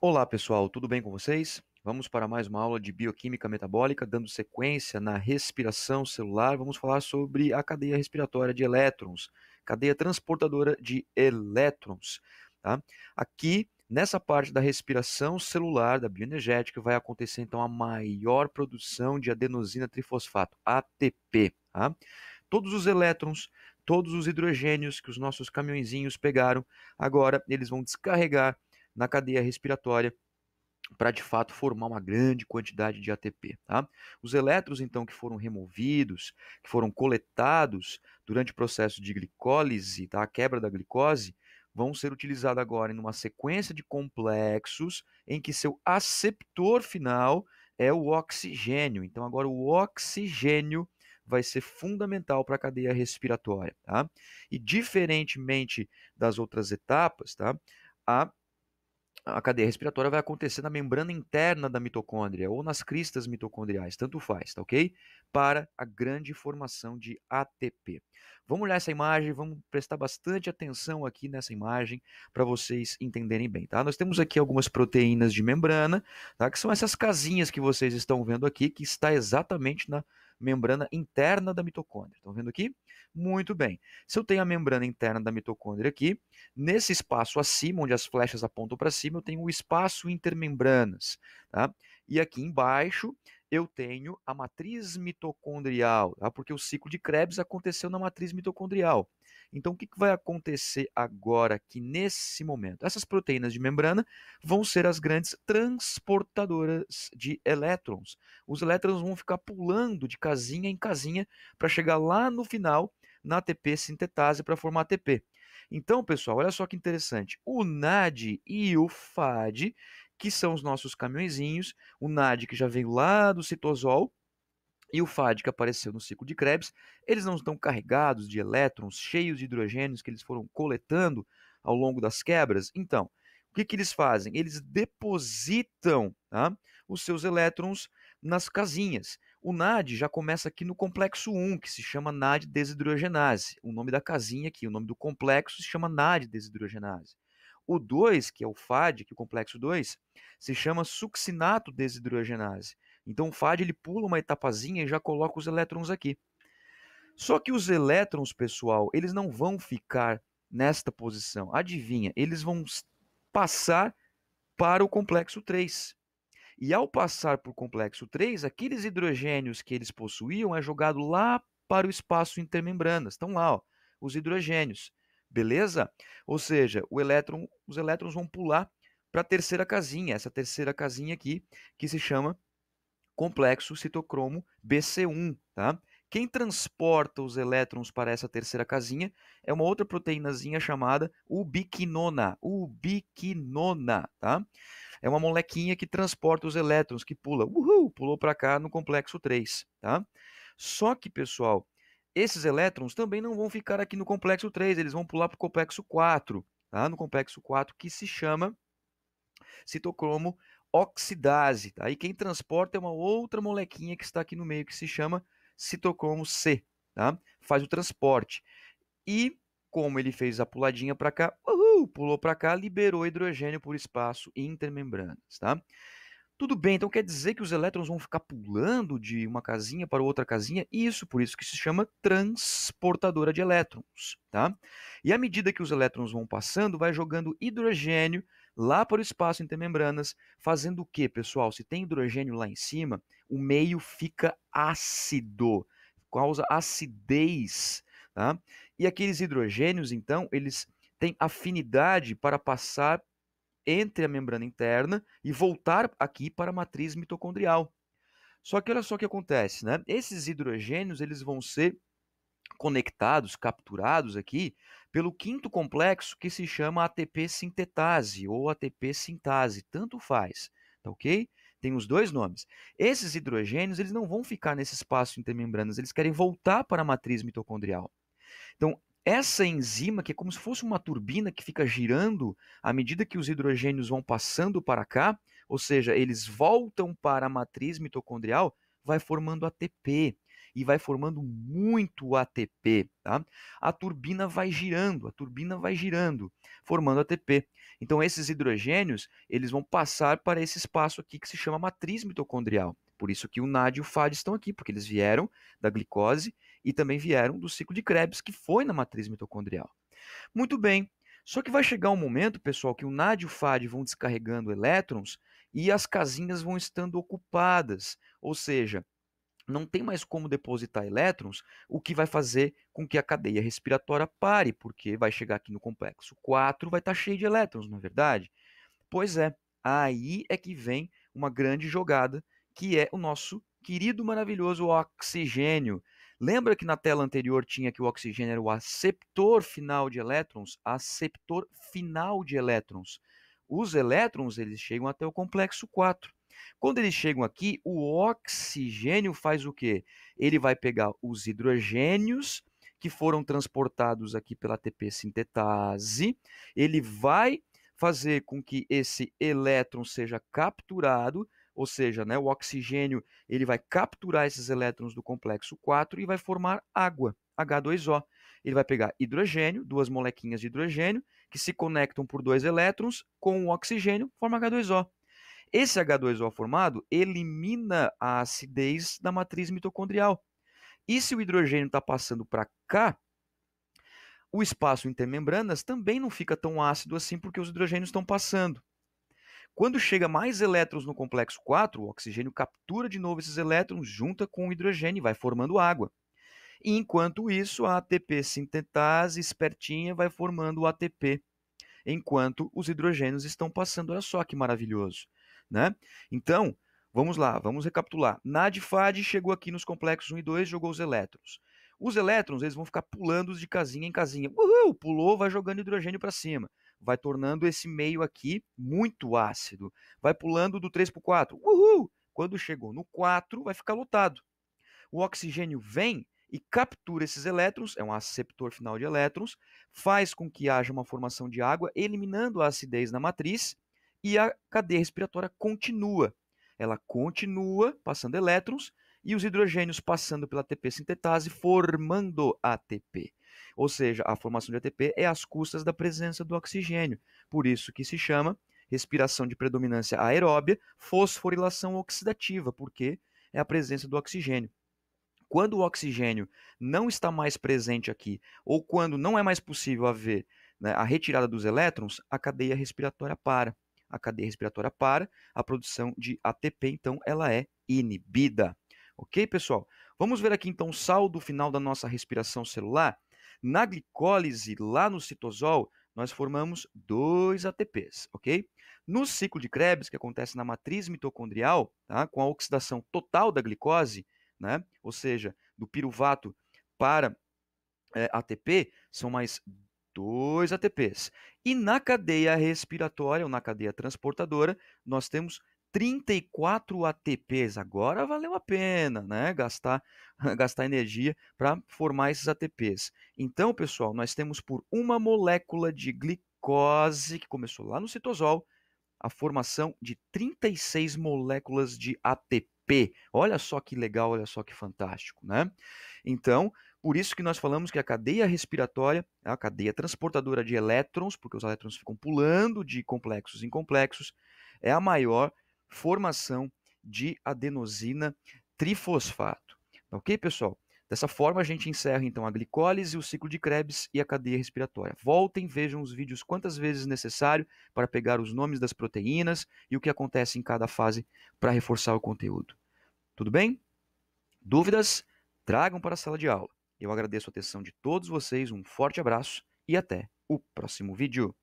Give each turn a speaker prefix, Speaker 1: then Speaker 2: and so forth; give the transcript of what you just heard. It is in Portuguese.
Speaker 1: Olá pessoal, tudo bem com vocês? Vamos para mais uma aula de bioquímica metabólica, dando sequência na respiração celular. Vamos falar sobre a cadeia respiratória de elétrons, cadeia transportadora de elétrons. Tá? Aqui, nessa parte da respiração celular, da bioenergética, vai acontecer então a maior produção de adenosina trifosfato, ATP. Tá? Todos os elétrons todos os hidrogênios que os nossos caminhãozinhos pegaram, agora eles vão descarregar na cadeia respiratória para de fato formar uma grande quantidade de ATP. Tá? Os elétrons, então, que foram removidos, que foram coletados durante o processo de glicólise, tá? a quebra da glicose, vão ser utilizados agora em uma sequência de complexos em que seu aceptor final é o oxigênio. Então, agora o oxigênio vai ser fundamental para a cadeia respiratória. Tá? E diferentemente das outras etapas, tá? a a cadeia respiratória vai acontecer na membrana interna da mitocôndria ou nas cristas mitocondriais, tanto faz, tá ok? Para a grande formação de ATP. Vamos olhar essa imagem, vamos prestar bastante atenção aqui nessa imagem para vocês entenderem bem, tá? Nós temos aqui algumas proteínas de membrana, tá? Que são essas casinhas que vocês estão vendo aqui, que está exatamente na membrana interna da mitocôndria. Estão vendo aqui? Muito bem. Se eu tenho a membrana interna da mitocôndria aqui, nesse espaço acima, onde as flechas apontam para cima, eu tenho o espaço intermembranas. Tá? E aqui embaixo eu tenho a matriz mitocondrial, tá? porque o ciclo de Krebs aconteceu na matriz mitocondrial. Então, o que, vai acontecer agora que nesse momento? Essas proteínas de membrana vão ser as grandes transportadoras de elétrons. Os elétrons vão ficar pulando de casinha em casinha para chegar lá no final na ATP sintetase para formar ATP. Então, pessoal, olha só que interessante. O NAD e o FAD, que são os nossos caminhõezinhos, o NAD que já vem lá do citosol e o FAD que apareceu no ciclo de Krebs, eles não estão carregados de elétrons, cheios de hidrogênios que eles foram coletando ao longo das quebras. Então, o que, que eles fazem? Eles depositam tá, os seus elétrons nas casinhas. O NAD já começa aqui no complexo 1, que se chama NAD desidrogenase. O nome da casinha aqui, o nome do complexo se chama NAD desidrogenase. O 2, que é o FAD, que é o complexo 2, se chama succinato desidrogenase. Então o FAD ele pula uma etapazinha e já coloca os elétrons aqui. Só que os elétrons, pessoal, eles não vão ficar nesta posição. Adivinha, eles vão passar para o complexo 3. E ao passar para o complexo 3, aqueles hidrogênios que eles possuíam é jogado lá para o espaço intermembrana. Estão lá, ó, os hidrogênios. Beleza? Ou seja, elétron, os elétrons vão pular para a terceira casinha, essa terceira casinha aqui, que se chama complexo citocromo BC1, tá? Quem transporta os elétrons para essa terceira casinha é uma outra proteínazinha chamada ubiquinona, ubiquinona, tá? É uma molequinha que transporta os elétrons, que pula, uhul, pulou para cá no complexo 3, tá? Só que, pessoal, esses elétrons também não vão ficar aqui no complexo 3, eles vão pular para o complexo 4, tá? No complexo 4 que se chama citocromo oxidase. Aí tá? quem transporta é uma outra molequinha que está aqui no meio, que se chama citocromo C, tá? faz o transporte. E como ele fez a puladinha para cá, uhul, pulou para cá, liberou hidrogênio por espaço intermembranas. Tá? Tudo bem, então quer dizer que os elétrons vão ficar pulando de uma casinha para outra casinha? Isso, por isso que se chama transportadora de elétrons, tá? E à medida que os elétrons vão passando, vai jogando hidrogênio lá para o espaço intermembranas, fazendo o que, pessoal? Se tem hidrogênio lá em cima, o meio fica ácido, causa acidez. Tá? E aqueles hidrogênios, então, eles têm afinidade para passar entre a membrana interna e voltar aqui para a matriz mitocondrial. Só que olha só o que acontece, né? Esses hidrogênios, eles vão ser conectados, capturados aqui pelo quinto complexo que se chama ATP sintetase ou ATP sintase, tanto faz, tá ok? Tem os dois nomes. Esses hidrogênios, eles não vão ficar nesse espaço intermembranas, eles querem voltar para a matriz mitocondrial. Então, essa enzima, que é como se fosse uma turbina que fica girando à medida que os hidrogênios vão passando para cá, ou seja, eles voltam para a matriz mitocondrial, vai formando ATP e vai formando muito ATP, tá? A turbina vai girando, a turbina vai girando, formando ATP. Então esses hidrogênios, eles vão passar para esse espaço aqui que se chama matriz mitocondrial. Por isso que o NAD e o FAD estão aqui, porque eles vieram da glicose e também vieram do ciclo de Krebs, que foi na matriz mitocondrial. Muito bem, só que vai chegar um momento, pessoal, que o NAD e o FAD vão descarregando elétrons e as casinhas vão estando ocupadas, ou seja, não tem mais como depositar elétrons, o que vai fazer com que a cadeia respiratória pare, porque vai chegar aqui no complexo 4, vai estar tá cheio de elétrons, não é verdade? Pois é, aí é que vem uma grande jogada, que é o nosso querido maravilhoso oxigênio. Lembra que na tela anterior tinha que o oxigênio era o aceptor final de elétrons? Aceptor final de elétrons. Os elétrons, eles chegam até o complexo 4. Quando eles chegam aqui, o oxigênio faz o quê? Ele vai pegar os hidrogênios que foram transportados aqui pela ATP sintetase, ele vai fazer com que esse elétron seja capturado, ou seja, né, o oxigênio ele vai capturar esses elétrons do complexo 4 e vai formar água, H2O. Ele vai pegar hidrogênio, duas molequinhas de hidrogênio, que se conectam por dois elétrons com o oxigênio, forma H2O. Esse H2O formado elimina a acidez da matriz mitocondrial. E se o hidrogênio está passando para cá, o espaço intermembranas também não fica tão ácido assim porque os hidrogênios estão passando. Quando chega mais elétrons no complexo 4, o oxigênio captura de novo esses elétrons, junta com o hidrogênio e vai formando água. E enquanto isso, a ATP sintetase espertinha vai formando o ATP, enquanto os hidrogênios estão passando. Olha só que maravilhoso né? Então, vamos lá, vamos recapitular. Nadfad chegou aqui nos complexos 1 e 2, jogou os elétrons. Os elétrons, eles vão ficar pulando de casinha em casinha. Uhul, pulou, vai jogando hidrogênio para cima. Vai tornando esse meio aqui muito ácido. Vai pulando do 3 para o 4. Uhul! Quando chegou no 4, vai ficar lotado. O oxigênio vem e captura esses elétrons, é um aceptor final de elétrons, faz com que haja uma formação de água, eliminando a acidez na matriz e a cadeia respiratória continua. Ela continua passando elétrons e os hidrogênios passando pela ATP sintetase, formando ATP. Ou seja, a formação de ATP é às custas da presença do oxigênio. Por isso que se chama respiração de predominância aeróbia, fosforilação oxidativa, porque é a presença do oxigênio. Quando o oxigênio não está mais presente aqui, ou quando não é mais possível haver né, a retirada dos elétrons, a cadeia respiratória para a cadeia respiratória para, a produção de ATP, então, ela é inibida. Ok, pessoal? Vamos ver aqui, então, o saldo final da nossa respiração celular. Na glicólise, lá no citosol, nós formamos dois ATPs, ok? No ciclo de Krebs, que acontece na matriz mitocondrial, tá? com a oxidação total da glicose, né? ou seja, do piruvato para é, eh, ATP, são mais dois ATPs. E na cadeia respiratória, ou na cadeia transportadora, nós temos 34 ATPs. Agora valeu a pena, né? Gastar, gastar energia para formar esses ATPs. Então, pessoal, nós temos por uma molécula de glicose, que começou lá no citosol, a formação de 36 moléculas de ATP. Olha só que legal, olha só que fantástico, né? Então, por isso que nós falamos que a cadeia respiratória é a cadeia transportadora de elétrons, porque os elétrons ficam pulando de complexos em complexos, é a maior formação de adenosina trifosfato. Ok, pessoal? Dessa forma, a gente encerra então a glicólise, o ciclo de Krebs e a cadeia respiratória. Voltem, vejam os vídeos quantas vezes necessário para pegar os nomes das proteínas e o que acontece em cada fase para reforçar o conteúdo. Tudo bem? Dúvidas? Tragam para a sala de aula. Eu agradeço a atenção de todos vocês, um forte abraço e até o próximo vídeo.